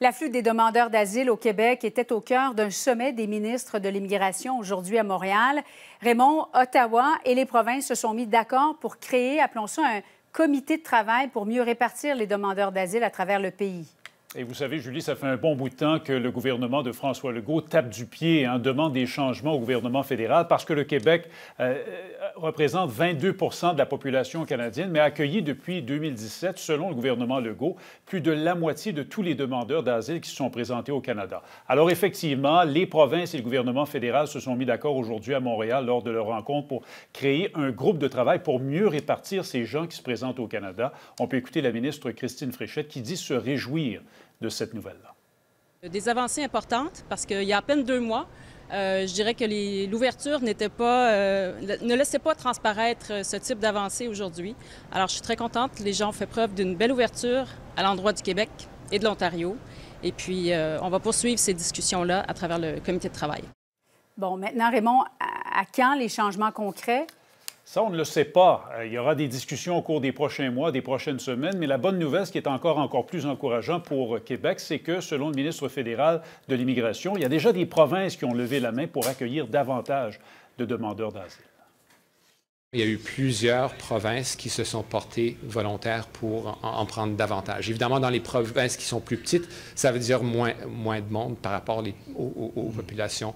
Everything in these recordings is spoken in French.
L'afflux des demandeurs d'asile au Québec était au cœur d'un sommet des ministres de l'immigration aujourd'hui à Montréal. Raymond, Ottawa et les provinces se sont mis d'accord pour créer, appelons ça un comité de travail pour mieux répartir les demandeurs d'asile à travers le pays. Et vous savez, Julie, ça fait un bon bout de temps que le gouvernement de François Legault tape du pied, en hein, demande des changements au gouvernement fédéral parce que le Québec euh, euh, représente 22 de la population canadienne, mais a accueilli depuis 2017, selon le gouvernement Legault, plus de la moitié de tous les demandeurs d'asile qui se sont présentés au Canada. Alors effectivement, les provinces et le gouvernement fédéral se sont mis d'accord aujourd'hui à Montréal lors de leur rencontre pour créer un groupe de travail pour mieux répartir ces gens qui se présentent au Canada. On peut écouter la ministre Christine Fréchette qui dit se réjouir de cette nouvelle-là. Euh, des avancées importantes parce qu'il y a à peine deux mois, euh, je dirais que l'ouverture n'était pas, euh, ne laissait pas transparaître ce type d'avancée aujourd'hui. Alors, je suis très contente. Les gens ont fait preuve d'une belle ouverture à l'endroit du Québec et de l'Ontario. Et puis, on va poursuivre ces discussions-là à travers le comité de travail. Bon, maintenant, Raymond, à quand les changements concrets? Ça, on ne le sait pas. Euh, il y aura des discussions au cours des prochains mois, des prochaines semaines, mais la bonne nouvelle, ce qui est encore, encore plus encourageant pour euh, Québec, c'est que, selon le ministre fédéral de l'Immigration, il y a déjà des provinces qui ont levé la main pour accueillir davantage de demandeurs d'asile. Il y a eu plusieurs provinces qui se sont portées volontaires pour en, prendre davantage. Évidemment, dans les provinces qui sont plus petites, ça veut dire moins, moins de monde par rapport aux populations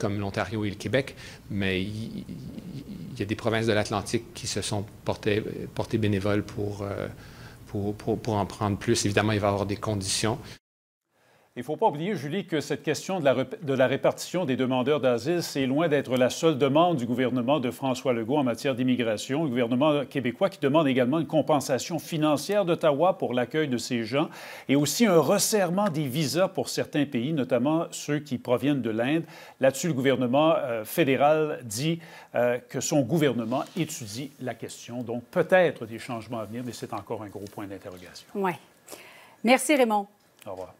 comme l'Ontario et le Québec, mais il y, a des provinces de l'Atlantique qui se sont portées, bénévoles pour, euh, pour, pour, pour en prendre plus. Évidemment, il va y avoir des conditions. Il ne faut pas oublier, Julie, que cette question de la, répartition des demandeurs d'asile, c'est loin d'être la seule demande du gouvernement de François Legault en matière d'immigration. Le gouvernement québécois qui demande également une compensation financière d'Ottawa pour l'accueil de ces gens et aussi un resserrement des visas pour certains pays, notamment ceux qui proviennent de l'Inde. Là-dessus, le gouvernement euh, fédéral dit euh, que son gouvernement étudie la question. Donc peut-être des changements à venir, mais c'est encore un gros point d'interrogation. Oui. Merci Raymond. Au revoir.